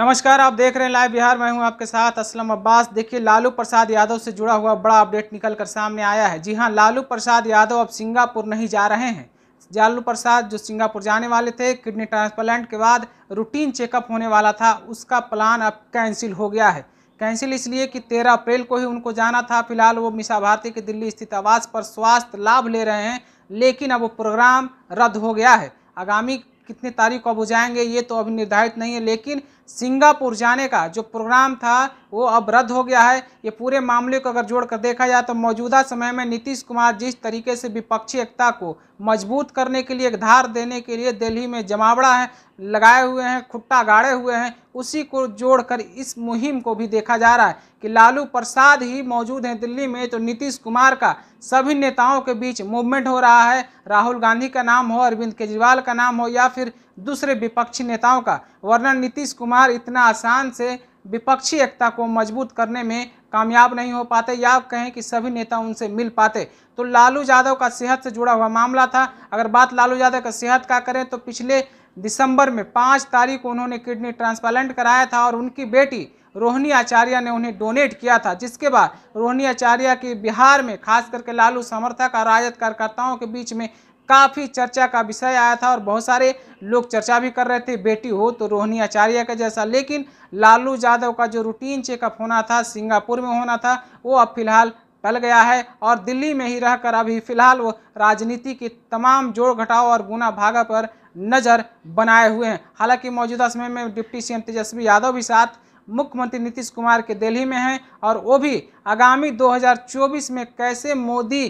नमस्कार आप देख रहे हैं लाइव बिहार मैं हूं आपके साथ असलम अब्बास देखिए लालू प्रसाद यादव से जुड़ा हुआ बड़ा अपडेट निकल कर सामने आया है जी हां लालू प्रसाद यादव अब सिंगापुर नहीं जा रहे हैं लालू प्रसाद जो सिंगापुर जाने वाले थे किडनी ट्रांसप्लांट के बाद रूटीन चेकअप होने वाला था उसका प्लान अब कैंसिल हो गया है कैंसिल इसलिए कि तेरह अप्रैल को ही उनको जाना था फिलहाल वो मिसा भारती के दिल्ली स्थित आवास पर स्वास्थ्य लाभ ले रहे हैं लेकिन अब वो प्रोग्राम रद्द हो गया है आगामी कितने तारीख को अब हो जाएंगे ये तो अभी निर्धारित नहीं है लेकिन सिंगापुर जाने का जो प्रोग्राम था वो अब रद्द हो गया है ये पूरे मामले को अगर जोड़कर देखा जाए तो मौजूदा समय में नीतीश कुमार जिस तरीके से विपक्षी एकता को मजबूत करने के लिए एक धार देने के लिए दिल्ली में जमावड़ा है लगाए हुए हैं खुट्टा गाड़े हुए हैं उसी को जोड़कर इस मुहिम को भी देखा जा रहा है कि लालू प्रसाद ही मौजूद हैं दिल्ली में तो नीतीश कुमार का सभी नेताओं के बीच मूवमेंट हो रहा है राहुल गांधी का नाम हो अरविंद केजरीवाल का नाम हो या फिर दूसरे विपक्षी नेताओं का वरना नीतीश कुमार इतना आसान से विपक्षी एकता को मजबूत करने में कामयाब नहीं हो पाते या कहें कि सभी नेता उनसे मिल पाते तो लालू यादव का सेहत से जुड़ा हुआ मामला था अगर बात लालू यादव का सेहत का करें तो पिछले दिसंबर में पाँच तारीख को उन्होंने किडनी ट्रांसप्लांट कराया था और उनकी बेटी रोहिणी आचार्य ने उन्हें डोनेट किया था जिसके बाद रोहिणी आचार्य की बिहार में खास करके लालू समर्थक और राजद कार्यकर्ताओं के बीच में काफ़ी चर्चा का विषय आया था और बहुत सारे लोग चर्चा भी कर रहे थे बेटी हो तो रोहिणी आचार्य का जैसा लेकिन लालू यादव का जो रूटीन चेकअप होना था सिंगापुर में होना था वो अब फिलहाल टल गया है और दिल्ली में ही रहकर अभी फिलहाल वो राजनीति के तमाम जोड़ घटाव और गुना भागा पर नज़र बनाए हुए हैं हालांकि मौजूदा समय में डिप्टी सी तेजस्वी यादव भी साथ मुख्यमंत्री नीतीश कुमार के दिल्ली में हैं और वो भी आगामी 2024 में कैसे मोदी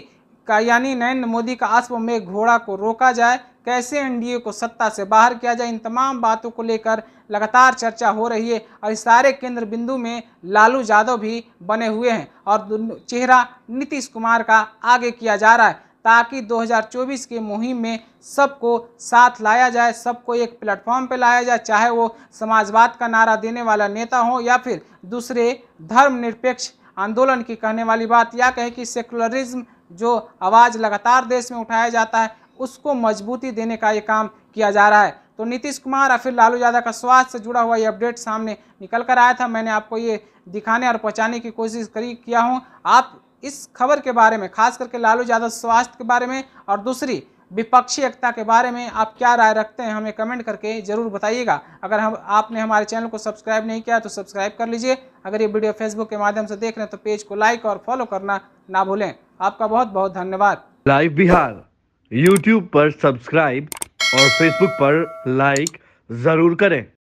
का यानी नरेंद्र मोदी का अश्व में घोड़ा को रोका जाए कैसे एनडीए को सत्ता से बाहर किया जाए इन तमाम बातों को लेकर लगातार चर्चा हो रही है और इस सारे केंद्र बिंदु में लालू यादव भी बने हुए हैं और चेहरा नीतीश कुमार का आगे किया जा रहा है ताकि 2024 के मुहिम में सबको साथ लाया जाए सबको एक प्लेटफॉर्म पर लाया जाए चाहे वो समाजवाद का नारा देने वाला नेता हो या फिर दूसरे धर्मनिरपेक्ष आंदोलन की कहने वाली बात या कहें कि सेकुलरिज्म जो आवाज़ लगातार देश में उठाया जाता है उसको मजबूती देने का ये काम किया जा रहा है तो नीतीश कुमार और फिर लालू यादव का स्वास्थ्य से जुड़ा हुआ ये अपडेट सामने निकल कर आया था मैंने आपको ये दिखाने और पहुँचाने की कोशिश करी किया हूँ आप इस खबर के बारे में खास करके लालू यादव स्वास्थ्य के बारे में और दूसरी विपक्षी एकता के बारे में आप क्या राय रखते हैं हमें कमेंट करके ज़रूर बताइएगा अगर हम आपने हमारे चैनल को सब्सक्राइब नहीं किया तो सब्सक्राइब कर लीजिए अगर ये वीडियो फेसबुक के माध्यम से देख रहे हैं तो पेज को लाइक और फॉलो करना ना भूलें आपका बहुत बहुत धन्यवाद लाइव बिहार यूट्यूब पर सब्सक्राइब और फेसबुक पर लाइक ज़रूर करें